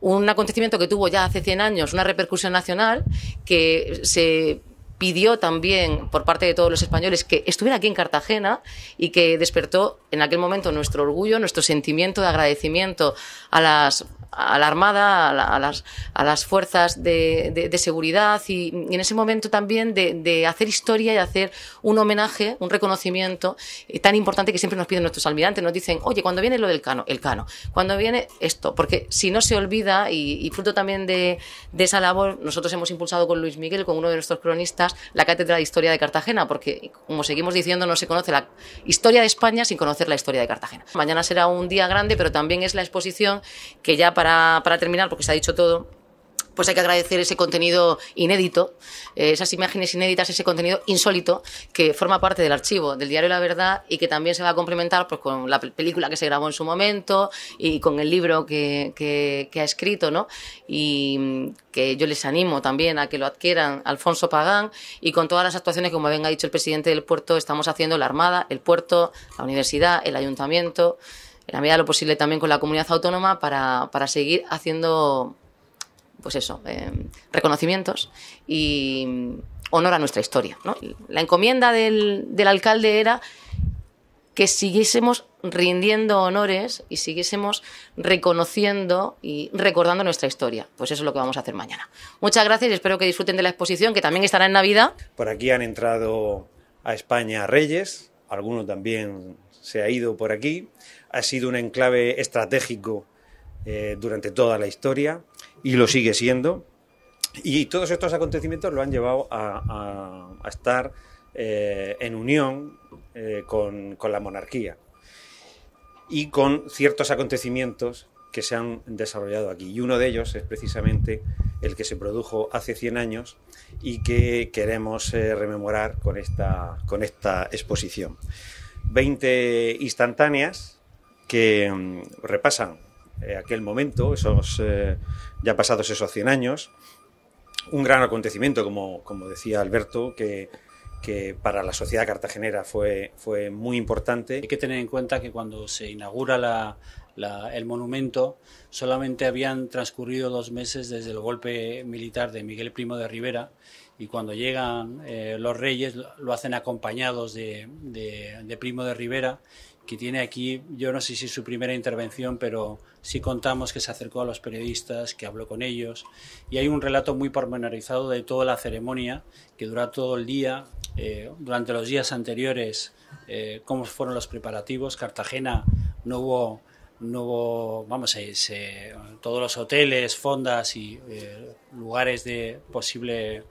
un acontecimiento que tuvo ya hace 100 años una repercusión nacional que se pidió también por parte de todos los españoles que estuviera aquí en Cartagena y que despertó en aquel momento nuestro orgullo, nuestro sentimiento de agradecimiento a las a la Armada, a, las, fuerzas de, seguridad y, en ese momento también de, hacer historia y hacer un homenaje, un reconocimiento eh, tan importante que siempre nos piden nuestros almirantes. Nos dicen, oye, cuando viene lo del cano, el cano, cuando viene esto, porque si no se olvida y, fruto también de, esa labor, nosotros hemos impulsado con Luis Miguel, con uno de nuestros cronistas, la Cátedra de Historia de Cartagena, porque como seguimos diciendo, no se conoce la historia de España sin conocer la historia de Cartagena. Mañana será un día grande, pero también es la exposición que ya para para, terminar, porque se ha dicho todo, pues hay que agradecer ese contenido inédito, eh, esas imágenes inéditas, ese contenido insólito que forma parte del archivo del diario La Verdad y que también se va a complementar pues, con la película que se grabó en su momento y con el libro que, ha escrito, ¿no? Y mm, que yo les animo también a que lo adquieran Alfonso Pagán y con todas las actuaciones, que, como bien ha dicho el presidente del puerto, estamos haciendo la Armada, el puerto, la universidad, el ayuntamiento en la medida de lo posible también con la comunidad autónoma para, seguir haciendo, pues eso, eh, reconocimientos y honor a nuestra historia. La encomienda del, del alcalde era que siguiésemos rindiendo honores y siguiésemos reconociendo y recordando nuestra historia. Pues eso es lo que vamos a hacer mañana. Muchas gracias y espero que disfruten de la exposición, que también estará en Navidad. Por aquí han entrado a España Reyes, alguno también se ha ido por aquí. Ha sido un enclave estratégico eh, durante toda la historia y lo sigue siendo. Y todos estos acontecimientos lo han llevado a, estar eh, en unión eh, con, con, la monarquía y con ciertos acontecimientos que se han desarrollado aquí. Y uno de ellos es precisamente el que se produjo hace 100 años y que queremos eh, rememorar con esta, con esta exposición. 20 instantáneas que mm, repasan eh, aquel momento, esos eh, ya pasados esos 100 años, un gran acontecimiento, como, como decía Alberto, que, que para la sociedad cartagenera fue, fue muy importante. Hay que tener en cuenta que cuando se inaugura la, el monumento, solamente habían transcurrido dos meses desde el golpe militar de Miguel Primo de Rivera y cuando llegan eh, los reyes lo hacen acompañados de, Primo de Rivera, que tiene aquí, yo no sé si es su primera intervención, pero sí contamos que se acercó a los periodistas, que habló con ellos, y hay un relato muy pormenorizado de toda la ceremonia, que dura todo el día, eh, durante los días anteriores, eh, cómo fueron los preparativos, Cartagena no hubo Nuevo, vamos, se, todos los hoteles, fondas y eh, lugares de posible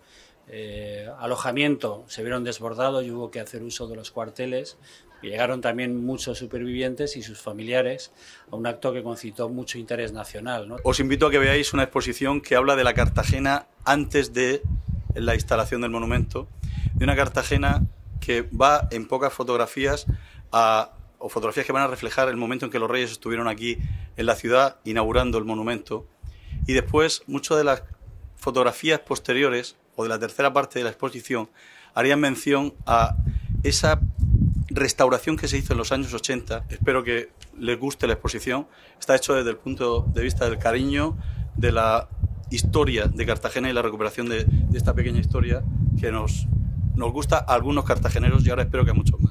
eh, alojamiento se vieron desbordados y hubo que hacer uso de los cuarteles. Llegaron también muchos supervivientes y sus familiares a un acto que concitó mucho interés nacional. Os invito a que veáis una exposición que habla de la Cartagena antes de la instalación del monumento, de una Cartagena que va en pocas fotografías a o fotografías que van a reflejar el momento en que los reyes estuvieron aquí en la ciudad inaugurando el monumento. Y después muchas de las fotografías posteriores o de la tercera parte de la exposición harían mención a esa restauración que se hizo en los años 80. Espero que les guste la exposición. Está hecho desde el punto de vista del cariño, de la historia de Cartagena y la recuperación de, esta pequeña historia que nos, nos gusta a algunos cartageneros y ahora espero que a muchos más.